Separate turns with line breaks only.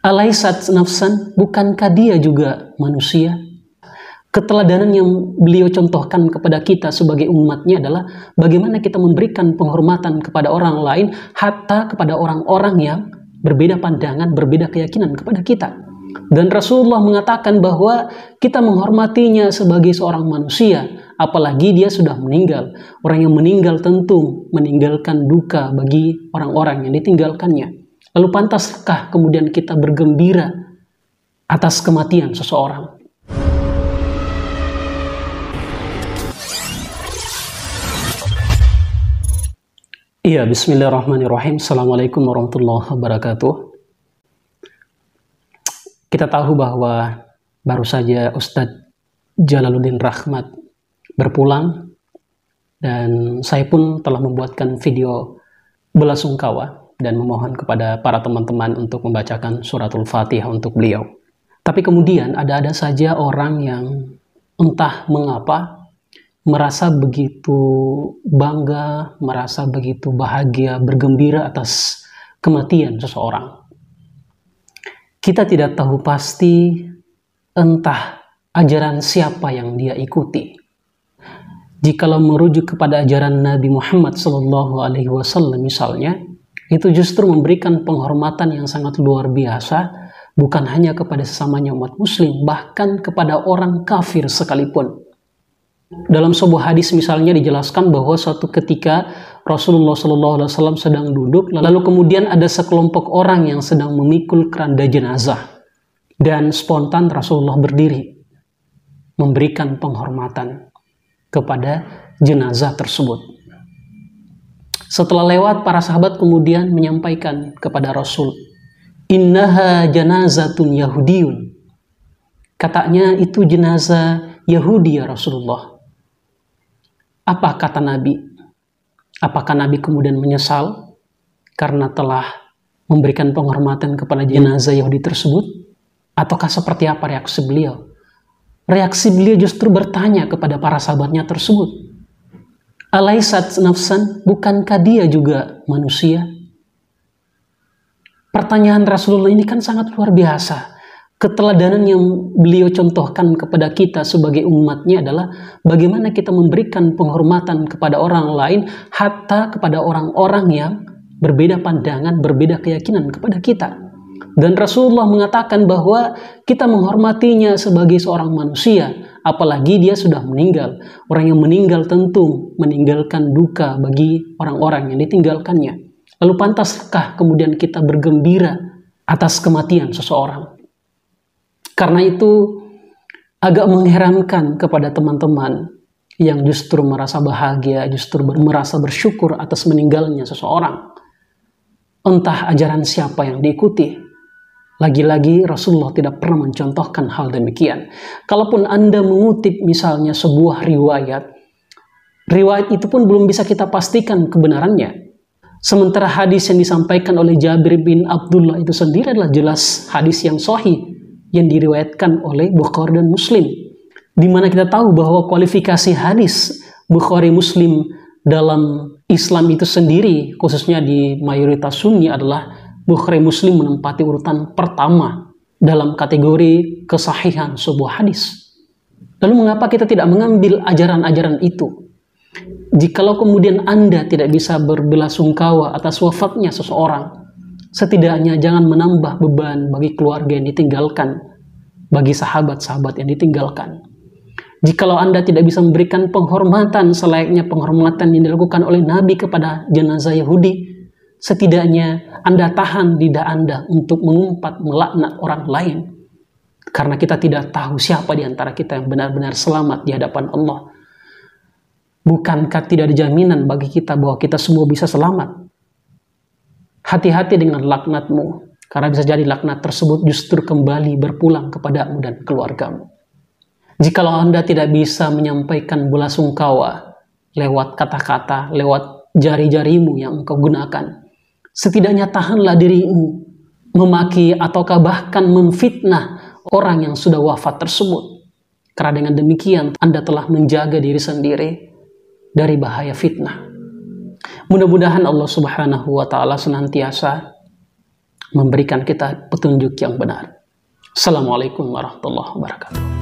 Alaisat nafsan, bukankah dia juga manusia? Keteladanan yang beliau contohkan kepada kita sebagai umatnya adalah bagaimana kita memberikan penghormatan kepada orang lain, hatta kepada orang-orang yang berbeda pandangan, berbeda keyakinan kepada kita. Dan Rasulullah mengatakan bahwa kita menghormatinya sebagai seorang manusia, apalagi dia sudah meninggal. Orang yang meninggal tentu meninggalkan duka bagi orang-orang yang ditinggalkannya. Lalu pantaskah kemudian kita bergembira atas kematian seseorang? Iya, bismillahirrahmanirrahim. Assalamualaikum warahmatullahi wabarakatuh. Kita tahu bahwa baru saja Ustadz Jalaluddin Rahmat berpulang dan saya pun telah membuatkan video belasungkawa dan memohon kepada para teman-teman untuk membacakan suratul fatihah untuk beliau. Tapi kemudian ada-ada saja orang yang entah mengapa merasa begitu bangga, merasa begitu bahagia, bergembira atas kematian seseorang. Kita tidak tahu pasti entah ajaran siapa yang dia ikuti. Jikalau merujuk kepada ajaran Nabi Muhammad SAW misalnya, itu justru memberikan penghormatan yang sangat luar biasa bukan hanya kepada sesamanya umat muslim bahkan kepada orang kafir sekalipun dalam sebuah hadis misalnya dijelaskan bahwa suatu ketika Rasulullah Shallallahu Alaihi Wasallam sedang duduk lalu kemudian ada sekelompok orang yang sedang memikul keranda jenazah dan spontan Rasulullah berdiri memberikan penghormatan kepada jenazah tersebut setelah lewat, para sahabat kemudian menyampaikan kepada Rasul, Innaha janazatun Yahudiun. Katanya itu jenazah Yahudi ya Rasulullah. Apa kata Nabi? Apakah Nabi kemudian menyesal karena telah memberikan penghormatan kepada jenazah Yahudi tersebut? Ataukah seperti apa reaksi beliau? Reaksi beliau justru bertanya kepada para sahabatnya tersebut, Alaisat nafsan, bukankah dia juga manusia? Pertanyaan Rasulullah ini kan sangat luar biasa. Keteladanan yang beliau contohkan kepada kita sebagai umatnya adalah bagaimana kita memberikan penghormatan kepada orang lain, hatta kepada orang-orang yang berbeda pandangan, berbeda keyakinan kepada kita. Dan Rasulullah mengatakan bahwa kita menghormatinya sebagai seorang manusia, apalagi dia sudah meninggal. Orang yang meninggal tentu meninggalkan duka bagi orang-orang yang ditinggalkannya. Lalu pantaskah kemudian kita bergembira atas kematian seseorang? Karena itu agak mengherankan kepada teman-teman yang justru merasa bahagia, justru merasa bersyukur atas meninggalnya seseorang. Entah ajaran siapa yang diikuti, lagi-lagi Rasulullah tidak pernah mencontohkan hal demikian. Kalaupun Anda mengutip misalnya sebuah riwayat, riwayat itu pun belum bisa kita pastikan kebenarannya. Sementara hadis yang disampaikan oleh Jabir bin Abdullah itu sendiri adalah jelas hadis yang sahih yang diriwayatkan oleh Bukhari dan Muslim. Di mana kita tahu bahwa kualifikasi hadis Bukhari Muslim dalam Islam itu sendiri khususnya di mayoritas Sunni adalah Bukhari Muslim menempati urutan pertama dalam kategori kesahihan sebuah hadis. Lalu mengapa kita tidak mengambil ajaran-ajaran itu? Jikalau kemudian Anda tidak bisa berbelasungkawa atas wafatnya seseorang, setidaknya jangan menambah beban bagi keluarga yang ditinggalkan, bagi sahabat-sahabat yang ditinggalkan. Jikalau Anda tidak bisa memberikan penghormatan selayaknya penghormatan yang dilakukan oleh Nabi kepada jenazah Yahudi, Setidaknya Anda tahan lidah Anda untuk mengumpat melaknat orang lain. Karena kita tidak tahu siapa di antara kita yang benar-benar selamat di hadapan Allah. Bukankah tidak ada jaminan bagi kita bahwa kita semua bisa selamat? Hati-hati dengan laknatmu, karena bisa jadi laknat tersebut justru kembali berpulang kepadamu dan keluargamu. Jikalau Anda tidak bisa menyampaikan bola sungkawa lewat kata-kata, lewat jari-jarimu yang engkau gunakan, Setidaknya tahanlah dirimu memaki ataukah bahkan memfitnah orang yang sudah wafat tersebut. Karena dengan demikian Anda telah menjaga diri sendiri dari bahaya fitnah. Mudah-mudahan Allah Subhanahu wa taala senantiasa memberikan kita petunjuk yang benar. Assalamualaikum warahmatullahi wabarakatuh.